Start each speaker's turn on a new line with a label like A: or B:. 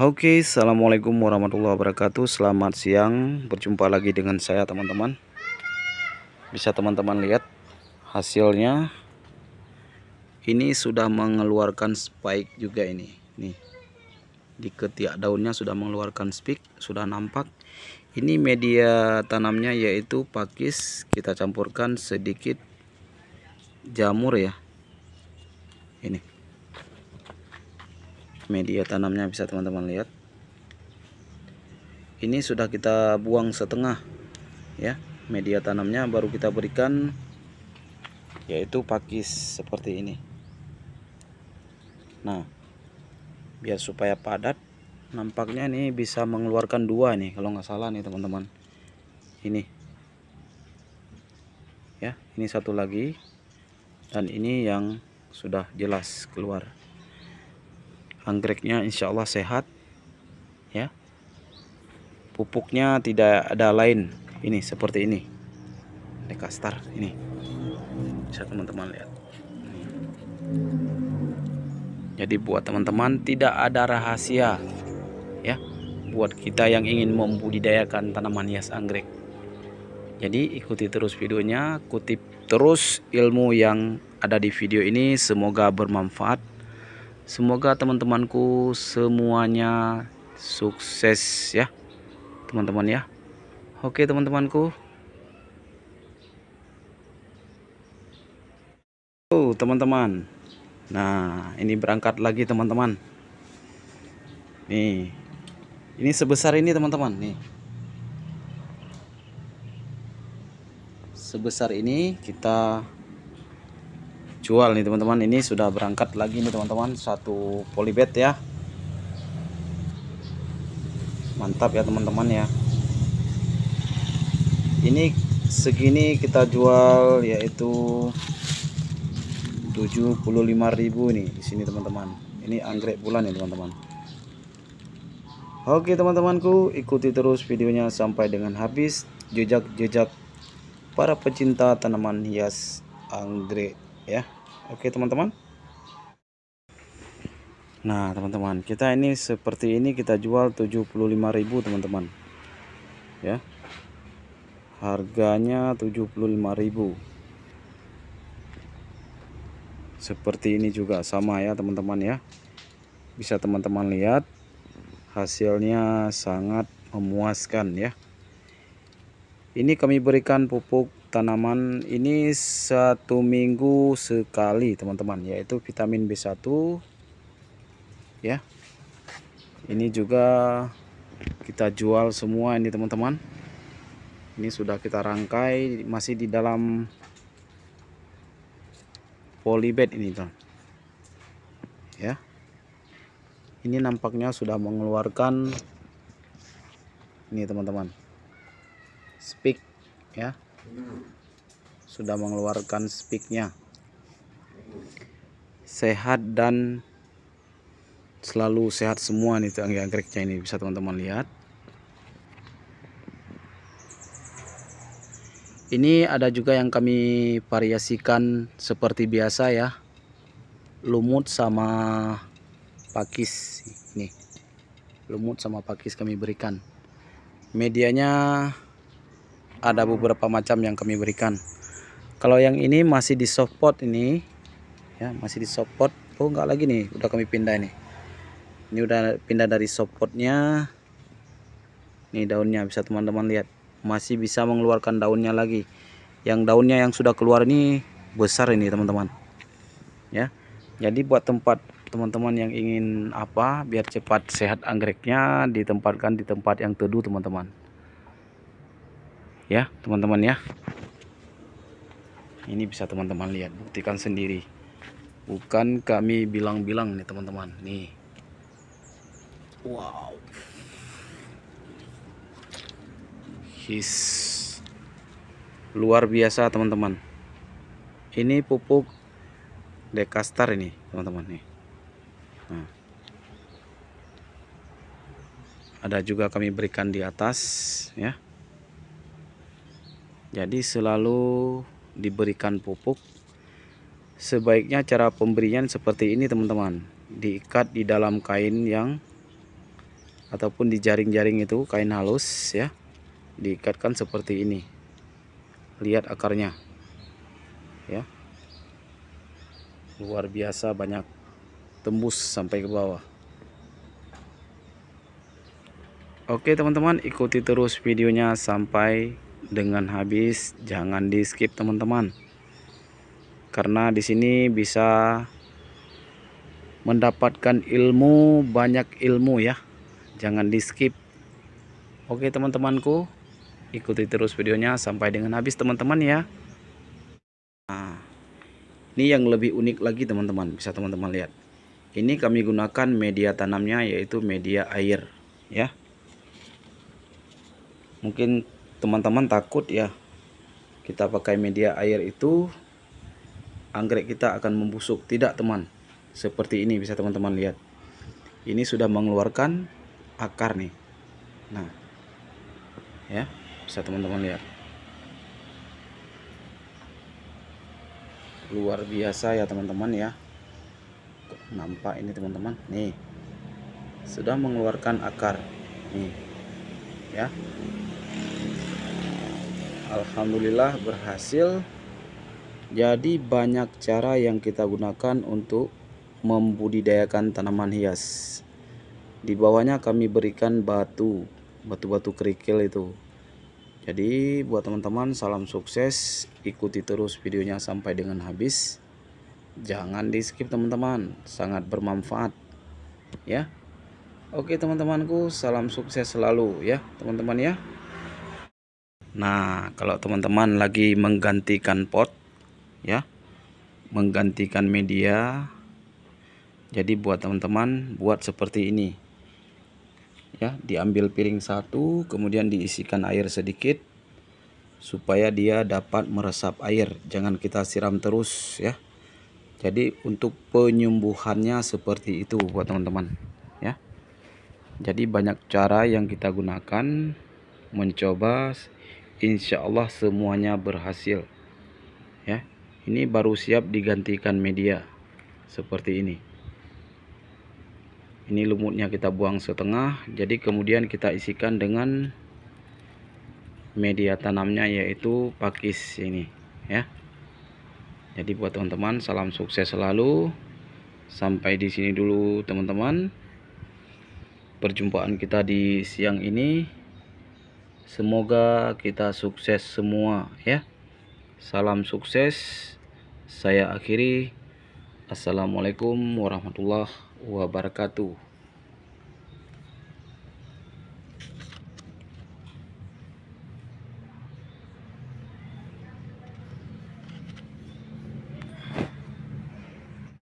A: Oke, okay, assalamualaikum warahmatullahi wabarakatuh. Selamat siang, berjumpa lagi dengan saya, teman-teman. Bisa teman-teman lihat hasilnya. Ini sudah mengeluarkan spike juga ini. Nih. Di ketiak daunnya sudah mengeluarkan spike, sudah nampak. Ini media tanamnya yaitu pakis, kita campurkan sedikit jamur ya. Ini media tanamnya bisa teman-teman lihat ini sudah kita buang setengah ya media tanamnya baru kita berikan yaitu pakis seperti ini nah biar supaya padat nampaknya ini bisa mengeluarkan dua nih kalau nggak salah nih teman-teman ini ya ini satu lagi dan ini yang sudah jelas keluar anggreknya insya Allah sehat ya pupuknya tidak ada lain ini seperti ini dekastar ini bisa teman-teman lihat jadi buat teman-teman tidak ada rahasia ya buat kita yang ingin membudidayakan tanaman hias anggrek jadi ikuti terus videonya kutip terus ilmu yang ada di video ini semoga bermanfaat semoga teman-temanku semuanya sukses ya teman-teman ya oke teman-temanku oh teman-teman nah ini berangkat lagi teman-teman nih ini sebesar ini teman-teman nih sebesar ini kita jual nih teman-teman ini sudah berangkat lagi nih teman-teman satu polybed ya mantap ya teman-teman ya ini segini kita jual yaitu 75.000 nih di sini teman-teman ini anggrek bulan ya teman-teman Oke teman-temanku ikuti terus videonya sampai dengan habis jejak-jejak para pecinta tanaman hias anggrek ya oke teman-teman nah teman-teman kita ini seperti ini kita jual 75.000 teman-teman ya harganya 75.000 seperti ini juga sama ya teman-teman ya bisa teman-teman lihat hasilnya sangat memuaskan ya ini kami berikan pupuk tanaman ini satu minggu sekali teman-teman yaitu vitamin B1 ya ini juga kita jual semua ini teman-teman ini sudah kita rangkai masih di dalam polybed ini teman ya ini nampaknya sudah mengeluarkan ini teman-teman speak ya sudah mengeluarkan speaknya sehat dan selalu sehat semua nih tuh anggreknya ini bisa teman-teman lihat ini ada juga yang kami variasikan seperti biasa ya lumut sama pakis nih lumut sama pakis kami berikan medianya ada beberapa macam yang kami berikan kalau yang ini masih di support ini ya masih di support. oh enggak lagi nih udah kami pindah ini. ini udah pindah dari supportnya. Ini daunnya bisa teman-teman lihat masih bisa mengeluarkan daunnya lagi yang daunnya yang sudah keluar ini besar ini teman-teman ya jadi buat tempat teman-teman yang ingin apa biar cepat sehat anggreknya ditempatkan di tempat yang teduh teman-teman ya teman-teman ya ini bisa teman-teman lihat buktikan sendiri bukan kami bilang-bilang nih teman-teman nih wow his luar biasa teman-teman ini pupuk dekastar ini teman-teman nih nah. ada juga kami berikan di atas ya jadi selalu diberikan pupuk sebaiknya cara pemberian seperti ini teman-teman diikat di dalam kain yang ataupun di jaring-jaring itu kain halus ya diikatkan seperti ini lihat akarnya ya luar biasa banyak tembus sampai ke bawah oke teman-teman ikuti terus videonya sampai dengan habis jangan di skip teman-teman karena di sini bisa mendapatkan ilmu banyak ilmu ya jangan di skip oke teman-temanku ikuti terus videonya sampai dengan habis teman-teman ya nah, ini yang lebih unik lagi teman-teman bisa teman-teman lihat ini kami gunakan media tanamnya yaitu media air ya mungkin teman-teman takut ya kita pakai media air itu anggrek kita akan membusuk tidak teman seperti ini bisa teman-teman lihat ini sudah mengeluarkan akar nih nah ya bisa teman-teman lihat luar biasa ya teman-teman ya nampak ini teman-teman nih sudah mengeluarkan akar nih ya Alhamdulillah berhasil jadi banyak cara yang kita gunakan untuk membudidayakan tanaman hias di bawahnya kami berikan batu batu-batu kerikil itu jadi buat teman-teman salam sukses ikuti terus videonya sampai dengan habis jangan di skip teman-teman sangat bermanfaat ya Oke teman-temanku, salam sukses selalu ya teman-teman ya. Nah, kalau teman-teman lagi menggantikan pot ya, menggantikan media. Jadi buat teman-teman buat seperti ini. Ya, diambil piring satu, kemudian diisikan air sedikit supaya dia dapat meresap air. Jangan kita siram terus ya. Jadi untuk penyembuhannya seperti itu buat teman-teman ya. Jadi banyak cara yang kita gunakan mencoba insya Allah semuanya berhasil ya ini baru siap digantikan media seperti ini ini lumutnya kita buang setengah jadi kemudian kita isikan dengan media tanamnya yaitu pakis ini ya jadi buat teman-teman salam sukses selalu sampai di sini dulu teman-teman perjumpaan kita di siang ini Semoga kita sukses semua ya. Salam sukses. Saya akhiri. Assalamualaikum warahmatullahi wabarakatuh.